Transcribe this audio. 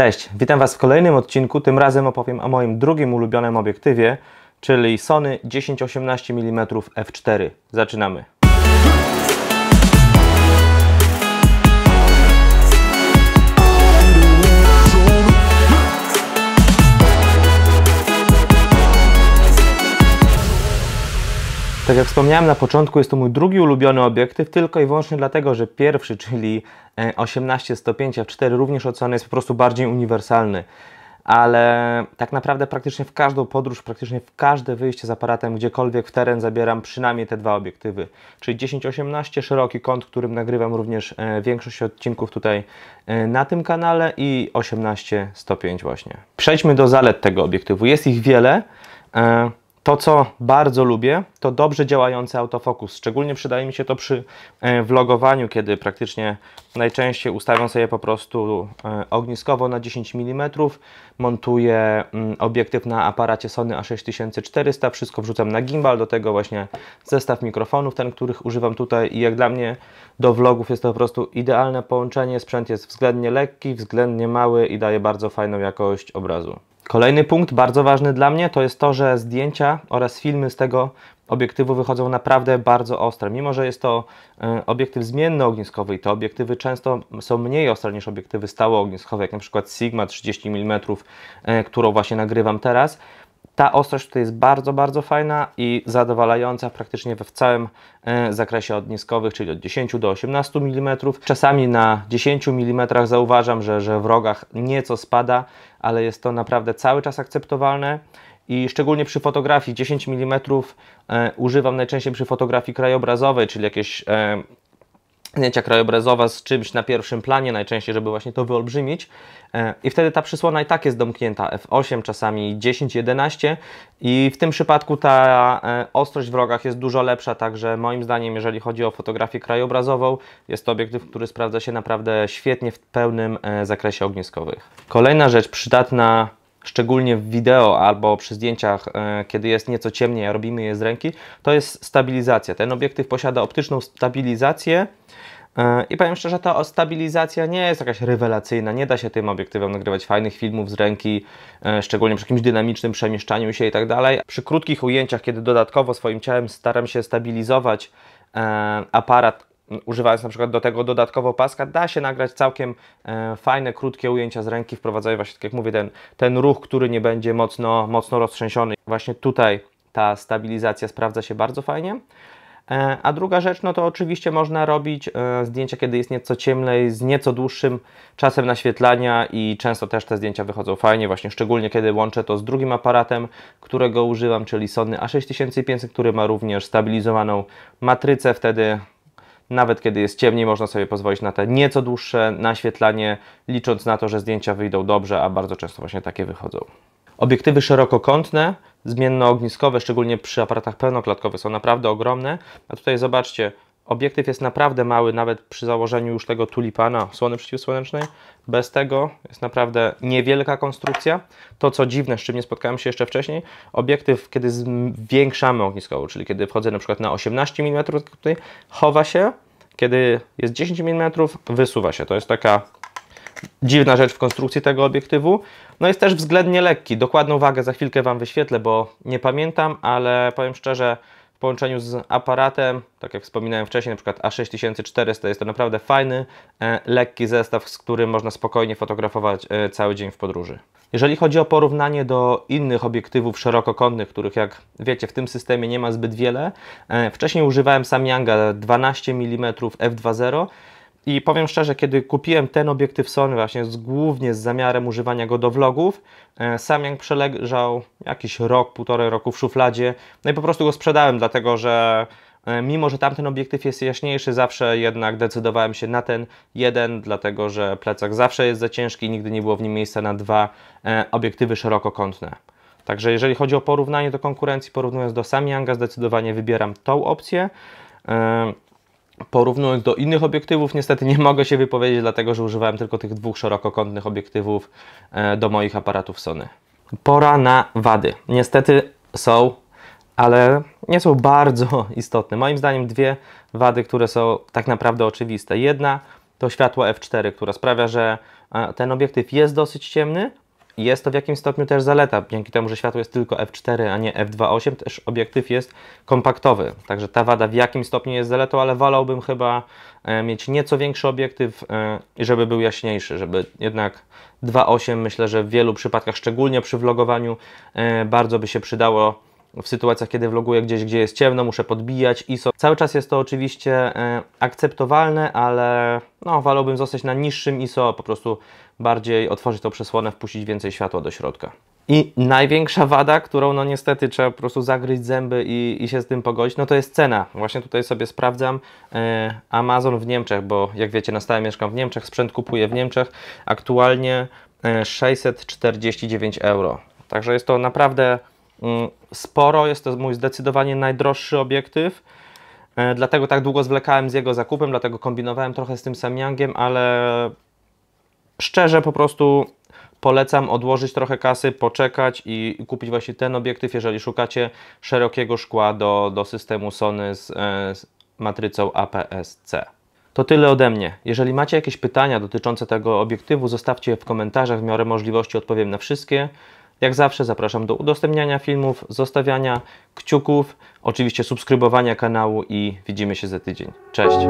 Cześć, witam Was w kolejnym odcinku. Tym razem opowiem o moim drugim ulubionym obiektywie, czyli Sony 10-18 mm f4. Zaczynamy. Tak jak wspomniałem na początku, jest to mój drugi ulubiony obiektyw, tylko i wyłącznie dlatego, że pierwszy, czyli 18-105 e, f4 również oceny jest po prostu bardziej uniwersalny. Ale tak naprawdę praktycznie w każdą podróż, praktycznie w każde wyjście z aparatem, gdziekolwiek w teren zabieram przynajmniej te dwa obiektywy. Czyli 10-18 szeroki kąt, którym nagrywam również e, większość odcinków tutaj e, na tym kanale i 18-105 właśnie. Przejdźmy do zalet tego obiektywu. Jest ich wiele. To, co bardzo lubię, to dobrze działający autofokus. Szczególnie przydaje mi się to przy e, vlogowaniu, kiedy praktycznie najczęściej ustawiam sobie po prostu e, ogniskowo na 10 mm, montuję obiektyw na aparacie Sony A6400, wszystko wrzucam na gimbal, do tego właśnie zestaw mikrofonów, ten, których używam tutaj i jak dla mnie do vlogów jest to po prostu idealne połączenie. Sprzęt jest względnie lekki, względnie mały i daje bardzo fajną jakość obrazu. Kolejny punkt, bardzo ważny dla mnie, to jest to, że zdjęcia oraz filmy z tego obiektywu wychodzą naprawdę bardzo ostre. Mimo, że jest to e, obiektyw zmiennoogniskowy i te obiektywy często są mniej ostre niż obiektywy stałoogniskowe, jak na przykład Sigma 30 mm, e, którą właśnie nagrywam teraz, ta ostrość tutaj jest bardzo, bardzo fajna i zadowalająca praktycznie we w całym e, zakresie odniskowych, czyli od 10 do 18 mm. Czasami na 10 mm zauważam, że, że w rogach nieco spada, ale jest to naprawdę cały czas akceptowalne i szczególnie przy fotografii 10 mm e, używam najczęściej przy fotografii krajobrazowej, czyli jakieś e, zdjęcia krajobrazowe z czymś na pierwszym planie, najczęściej, żeby właśnie to wyolbrzymić. E, I wtedy ta przysłona i tak jest domknięta F8, czasami 10, 11 i w tym przypadku ta e, ostrość w rogach jest dużo lepsza, także moim zdaniem, jeżeli chodzi o fotografię krajobrazową, jest to obiektyw, który sprawdza się naprawdę świetnie w pełnym e, zakresie ogniskowych. Kolejna rzecz przydatna szczególnie w wideo albo przy zdjęciach, e, kiedy jest nieco ciemniej, a robimy je z ręki, to jest stabilizacja. Ten obiektyw posiada optyczną stabilizację, e, i powiem szczerze, ta stabilizacja nie jest jakaś rewelacyjna, nie da się tym obiektywem nagrywać fajnych filmów z ręki, e, szczególnie przy jakimś dynamicznym przemieszczaniu się i tak dalej. Przy krótkich ujęciach, kiedy dodatkowo swoim ciałem staram się stabilizować aparat używając na przykład do tego dodatkowo paska, da się nagrać całkiem e, fajne, krótkie ujęcia z ręki, wprowadzając właśnie, tak jak mówię, ten, ten ruch, który nie będzie mocno, mocno roztrzęsiony. Właśnie tutaj ta stabilizacja sprawdza się bardzo fajnie. E, a druga rzecz, no to oczywiście można robić e, zdjęcia, kiedy jest nieco ciemniej, z nieco dłuższym czasem naświetlania i często też te zdjęcia wychodzą fajnie, właśnie szczególnie kiedy łączę to z drugim aparatem, którego używam, czyli Sony A6500, który ma również stabilizowaną matrycę, wtedy nawet kiedy jest ciemniej, można sobie pozwolić na te nieco dłuższe naświetlanie, licząc na to, że zdjęcia wyjdą dobrze, a bardzo często właśnie takie wychodzą. Obiektywy szerokokątne, zmiennoogniskowe, szczególnie przy aparatach pełnoklatkowych, są naprawdę ogromne. A tutaj zobaczcie, Obiektyw jest naprawdę mały, nawet przy założeniu już tego tulipana słony przeciwsłonecznej. Bez tego jest naprawdę niewielka konstrukcja. To, co dziwne, z czym nie spotkałem się jeszcze wcześniej, obiektyw, kiedy zwiększamy ogniskowo, czyli kiedy wchodzę na przykład na 18 mm, tutaj chowa się, kiedy jest 10 mm, wysuwa się. To jest taka dziwna rzecz w konstrukcji tego obiektywu. No jest też względnie lekki. Dokładną wagę za chwilkę Wam wyświetlę, bo nie pamiętam, ale powiem szczerze, połączeniu z aparatem, tak jak wspominałem wcześniej, na przykład A6400 jest to naprawdę fajny, e, lekki zestaw, z którym można spokojnie fotografować e, cały dzień w podróży. Jeżeli chodzi o porównanie do innych obiektywów szerokokątnych, których jak wiecie w tym systemie nie ma zbyt wiele, e, wcześniej używałem Samyanga 12 mm f2.0, i powiem szczerze, kiedy kupiłem ten obiektyw Sony właśnie z, głównie z zamiarem używania go do vlogów, e, Samyang przeleżał jakiś rok, półtorej roku w szufladzie, no i po prostu go sprzedałem, dlatego że e, mimo, że tamten obiektyw jest jaśniejszy, zawsze jednak decydowałem się na ten jeden, dlatego że plecak zawsze jest za ciężki i nigdy nie było w nim miejsca na dwa e, obiektywy szerokokątne. Także jeżeli chodzi o porównanie do konkurencji, porównując do Samyanga, zdecydowanie wybieram tą opcję. Porównując do innych obiektywów, niestety nie mogę się wypowiedzieć, dlatego że używałem tylko tych dwóch szerokokątnych obiektywów e, do moich aparatów Sony. Pora na wady. Niestety są, ale nie są bardzo istotne. Moim zdaniem dwie wady, które są tak naprawdę oczywiste. Jedna to światło f4, które sprawia, że e, ten obiektyw jest dosyć ciemny, jest to w jakimś stopniu też zaleta. Dzięki temu, że światło jest tylko f4, a nie f2.8, też obiektyw jest kompaktowy. Także ta wada w jakimś stopniu jest zaletą, ale wolałbym chyba e, mieć nieco większy obiektyw e, i żeby był jaśniejszy, żeby jednak 2.8 myślę, że w wielu przypadkach, szczególnie przy vlogowaniu, e, bardzo by się przydało w sytuacjach, kiedy vloguję gdzieś, gdzie jest ciemno, muszę podbijać ISO. Cały czas jest to oczywiście e, akceptowalne, ale no, wolałbym zostać na niższym ISO, po prostu bardziej otworzyć tą przesłonę, wpuścić więcej światła do środka. I największa wada, którą no niestety trzeba po prostu zagryźć zęby i, i się z tym pogodzić, no to jest cena. Właśnie tutaj sobie sprawdzam e, Amazon w Niemczech, bo jak wiecie na stałe mieszkam w Niemczech, sprzęt kupuję w Niemczech, aktualnie 649 e, euro. Także jest to naprawdę Mm, sporo. Jest to mój zdecydowanie najdroższy obiektyw. E, dlatego tak długo zwlekałem z jego zakupem, dlatego kombinowałem trochę z tym Samyangiem, ale szczerze po prostu polecam odłożyć trochę kasy, poczekać i kupić właśnie ten obiektyw, jeżeli szukacie szerokiego szkła do, do systemu Sony z, e, z matrycą APS-C. To tyle ode mnie. Jeżeli macie jakieś pytania dotyczące tego obiektywu, zostawcie je w komentarzach, w miarę możliwości odpowiem na wszystkie. Jak zawsze zapraszam do udostępniania filmów, zostawiania kciuków, oczywiście subskrybowania kanału i widzimy się za tydzień. Cześć!